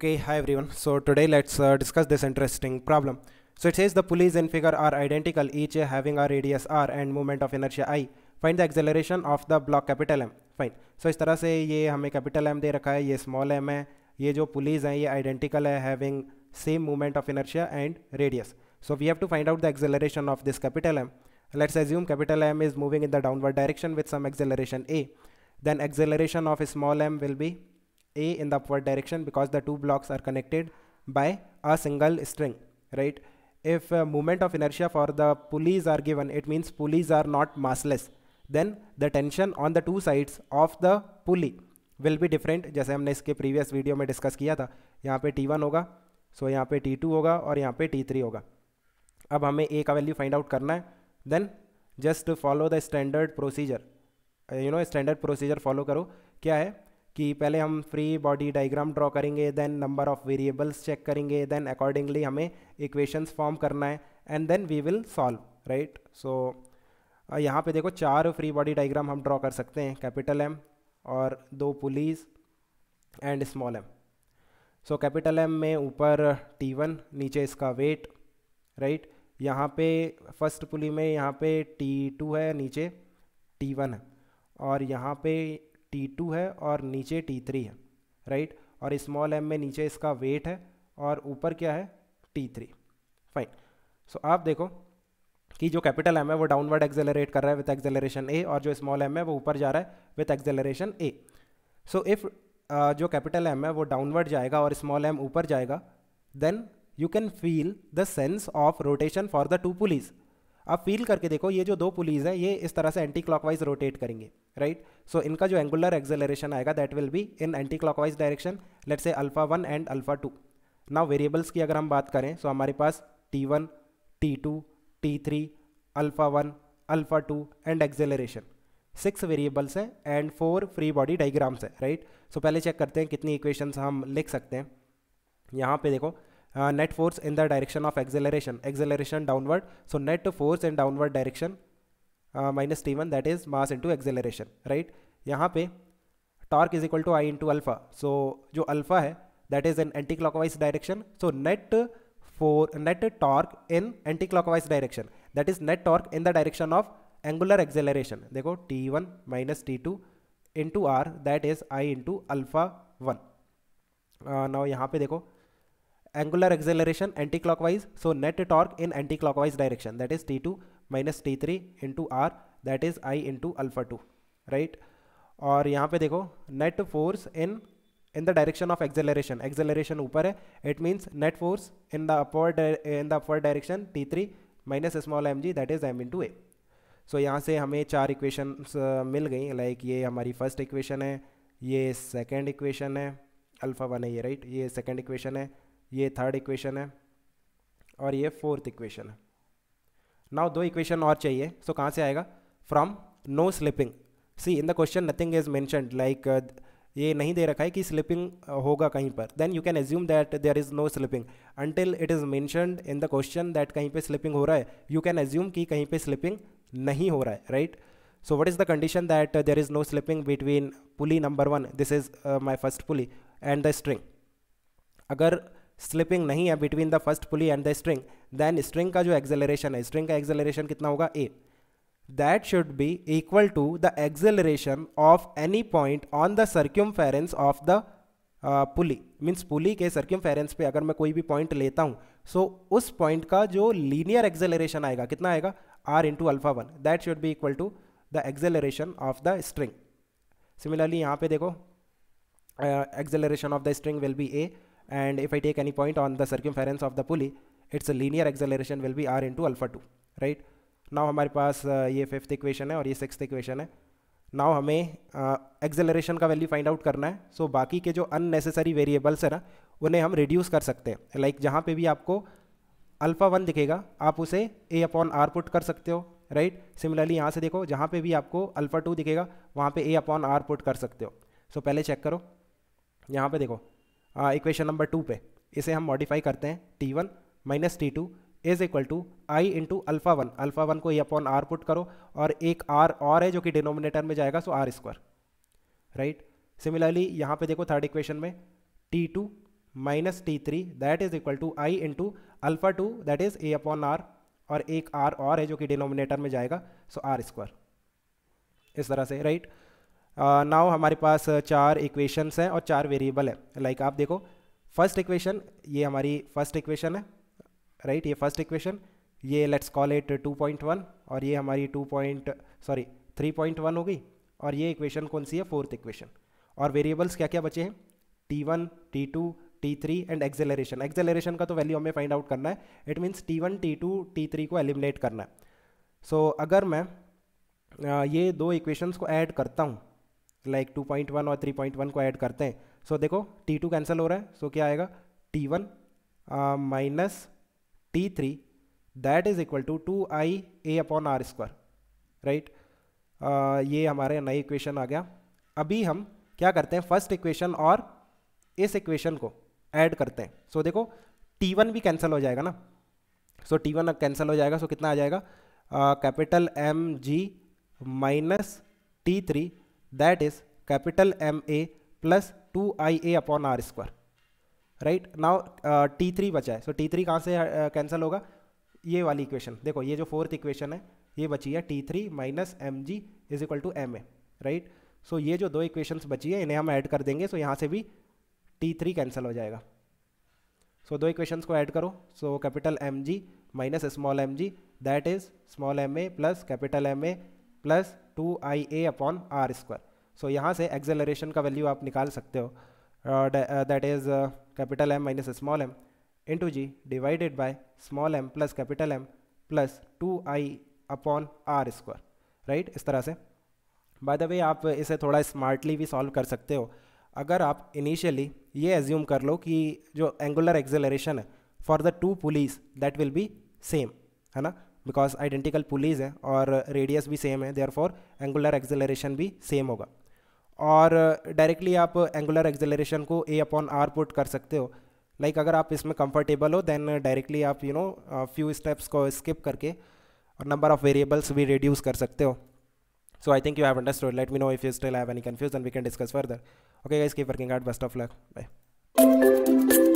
Okay, hi everyone. So today let's uh, discuss this interesting problem. So it says the pulleys in figure are identical, each having a radius r and moment of inertia i. Find the acceleration of the block capital M. Fine. So इस तरह से ये हमें capital M दे रखा है, ये small m है, ये जो pulleys हैं ये identical है having same moment of inertia and radius. So we have to find out the acceleration of this capital M. Let's assume capital M is moving in the downward direction with some acceleration a. Then acceleration of small m will be A in the upward direction because the two blocks are connected by a single string, right? If uh, moment of inertia for the pulleys are given, it means pulleys are not massless. Then the tension on the two sides of the pulley will be different jaise humne iske previous video mein discuss kiya tha yahan pe T1 hoga so yahan pe T2 hoga aur yahan pe T3 hoga ab hame a ka value find out karna hai then just follow the standard procedure uh, you know standard procedure follow karo kya hai कि पहले हम free body diagram draw करेंगे then number of variables check करेंगे then accordingly हमें equations form करना है and then we will solve right so यहाँ पे देखो चार फ्री बॉडी डाइग्राम हम ड्रॉ कर सकते हैं कैपिटल एम और दो pulleys and small M so capital M में ऊपर टी वन नीचे इसका वेट राइट right? यहाँ पे फर्स्ट पुली में यहाँ पे टी टू है नीचे टी वन है और यहाँ पे टी टू है और नीचे टी थ्री है राइट और स्मॉल एम में नीचे इसका वेट है और ऊपर क्या है टी थ्री फाइन सो आप देखो कि जो कैपिटल एम है वो डाउनवर्ड एक्सेलरेट कर रहा है विथ एक्सेलरेशन ए और जो स्मॉल एम है वो ऊपर जा रहा है with acceleration A so if जो कैपिटल एम है वो डाउनवर्ड जाएगा और स्मॉल एम ऊपर जाएगा then you can feel the sense of rotation for the two pulleys आप फील करके देखो ये जो दो पुलिस है ये इस तरह से एंटी क्लॉकवाइज रोटेट करेंगे राइट सो इनका जो एंगुलर एक्सेलरेशन आएगा that will be in anti clockwise direction let say alpha one and alpha two now variables की अगर हम बात करें सो so हमारे पास T one T two T three alpha one alpha two and acceleration six variables हैं and four free body diagrams है right right? So so पहले चेक करते हैं कितनी इक्वेशन हम लिख सकते हैं यहाँ पे देखो net force in the direction of of acceleration downward so net force in downward direction minus T one that is mass into acceleration right यहाँ पे torque is equal to I into alpha so जो alpha है that is an anti clockwise direction so net force net torque in anti clockwise direction that is net torque in the direction of angular acceleration देखो T one minus T two into R that is I into alpha one now यहाँ पे देखो angular acceleration anti-clockwise so net torque in anti-clockwise direction that is t2 minus t3 into r that is i into alpha 2 right और यहाँ पे देखो net force in in the direction of acceleration acceleration ऊपर है it means net force in the upward in the upward direction T three minus small M G that is M into A so यहाँ से हमें चार equations uh, मिल गई like ये हमारी first equation है ये सेकेंड इक्वेशन है अल्फा वन है ये राइट ये सेकेंड इक्वेशन है ये थर्ड इक्वेशन है और ये फोर्थ इक्वेशन है नाउ दो इक्वेशन और चाहिए सो so, कहाँ से आएगा from no slipping see in the question nothing is mention like ये नहीं दे रखा है कि स्लिपिंग uh, होगा कहीं पर then you can assume that there is no slipping until it is mentioned in the question that कहीं पे स्लिपिंग हो रहा है यू कैन एज्यूम कि कहीं पे स्लिपिंग नहीं हो रहा है right so what is the condition that there is no slipping between pulley number one this is my first pulley and the string अगर स्लिपिंग नहीं है between the first pulley and the string then string का जो acceleration है string का acceleration कितना होगा A should be equal to the acceleration of any point on the circumference of the pulley means pulley के सर्क्यूम फेरेंस पे अगर मैं कोई भी पॉइंट लेता हूँ सो so, उस पॉइंट का जो लीनियर एक्जेलरेशन आएगा कितना आएगा R into alpha one that should be equal to the acceleration of the string similarly यहाँ पे देखो acceleration of the string will be A and if I take any point on the circumference of the pulley its linear acceleration will be r into alpha 2, right? Now हमारे पास ये fifth equation है और ये sixth equation है Now हमें acceleration uh, का value find out करना है so, बाकी के जो unnecessary variables है ना उन्हें हम reduce कर सकते हैं like, जहाँ पे भी आपको alpha 1 दिखेगा आप उसे a upon r put कर सकते हो राइट सिमिलरली यहाँ से देखो जहाँ पे भी आपको अल्फ़ा टू दिखेगा वहाँ पे ए अपॉन आर पुट कर सकते हो सो so, पहले चेक करो यहाँ पे देखो इक्वेशन नंबर टू पे इसे हम मॉडिफाई करते हैं T one minus T two is equal to I into alpha one alpha one को ये अपॉन आर पुट करो और एक आर और है जो कि डिनोमिनेटर में जाएगा so R square right similarly यहाँ पे देखो थर्ड इक्वेशन में T two minus T three that is equal to I into alpha two that is A upon R और एक आर और है जो कि डिनोमिनेटर में जाएगा सो आर स्क्वायर इस तरह से राइट right? नाव uh, हमारे पास uh, चार इक्वेशंस हैं और चार वेरिएबल हैं लाइक like आप देखो फर्स्ट इक्वेशन ये हमारी फर्स्ट इक्वेशन है राइट right? ये फर्स्ट इक्वेशन ये लेट्स कॉल इट 2.1 और ये हमारी 2. सॉरी 3.1 हो गई और ये इक्वेशन कौन सी है फोर्थ इक्वेशन और वेरिएबल्स क्या क्या बचे हैं T one T two T three and acceleration acceleration का तो वैल्यू हमें फाइंड आउट करना है it means T one T two T three को एलिमिनेट करना है सो so, अगर मैं uh, ये दो इक्वेशंस को ऐड करता हूँ लाइक टू पॉइंट वन और थ्री पॉइंट वन को ऐड करते हैं सो so, देखो टी टू कैंसिल हो रहा है सो so, क्या आएगा T one minus T three that is equal to two I A upon R square right ये हमारे नए इक्वेशन आ गया अभी हम क्या करते हैं फर्स्ट इक्वेशन और इस इक्वेशन को ऐड करते हैं सो so, देखो टी वन भी कैंसिल हो जाएगा ना सो टी वन कैंसिल हो जाएगा सो so कितना आ जाएगा capital M G minus T three that is capital two plus A upon R square. Right now T three बचा है सो टी थ्री कहाँ से कैंसिल uh, होगा ये वाली इक्वेशन देखो ये जो फोर्थ इक्वेशन है ये बची है T three minus M G is equal to M A right so ये जो दो इक्वेशंस बची है इन्हें हम ऐड कर देंगे सो so यहाँ से भी टी थ्री कैंसिल हो जाएगा सो so, दो इक्वेशंस को ऐड करो so capital M G minus small M G that is small M A plus capital M A plus two I A upon R square so यहाँ से acceleration का value आप निकाल सकते हो that is capital M minus small M into G divided by small M plus capital M plus two I upon R square right इस तरह से बाय द वे आप इसे थोड़ा स्मार्टली भी सॉल्व कर सकते हो अगर आप इनिशियली ये एज्यूम कर लो कि जो एंगुलर एक्सेलरेशन है for the two pulleys that will be same है ना बिकॉज आइडेंटिकल पुलिस है और रेडियस भी सेम है देयर फॉर एंगुलर एक्जेलरेशन भी सेम होगा और डायरेक्टली uh, आप एंगुलर एक्जेलरेशन को ए अपॉन आर पुट कर सकते हो लाइक like अगर आप इसमें कंफर्टेबल हो देन डायरेक्टली आप यू नो फ्यू स्टेप्स को स्किप करके और नंबर ऑफ वेरिएबल्स भी रिड्यूस कर सकते हो so I think you have understood let me know if you still have any confusion we can discuss further okay guys keep working out best of luck bye